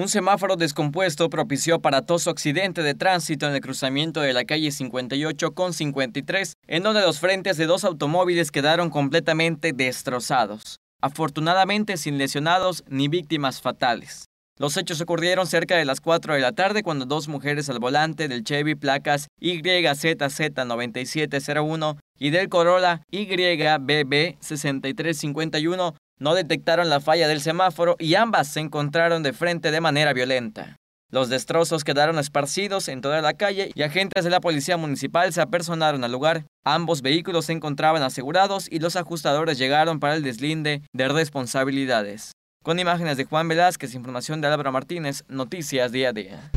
Un semáforo descompuesto propició aparatoso accidente de tránsito en el cruzamiento de la calle 58 con 53, en donde los frentes de dos automóviles quedaron completamente destrozados, afortunadamente sin lesionados ni víctimas fatales. Los hechos ocurrieron cerca de las 4 de la tarde cuando dos mujeres al volante del Chevy placas YZZ9701 y del Corolla YBB6351 no detectaron la falla del semáforo y ambas se encontraron de frente de manera violenta. Los destrozos quedaron esparcidos en toda la calle y agentes de la policía municipal se apersonaron al lugar. Ambos vehículos se encontraban asegurados y los ajustadores llegaron para el deslinde de responsabilidades. Con imágenes de Juan Velázquez, información de Álvaro Martínez, Noticias Día a Día.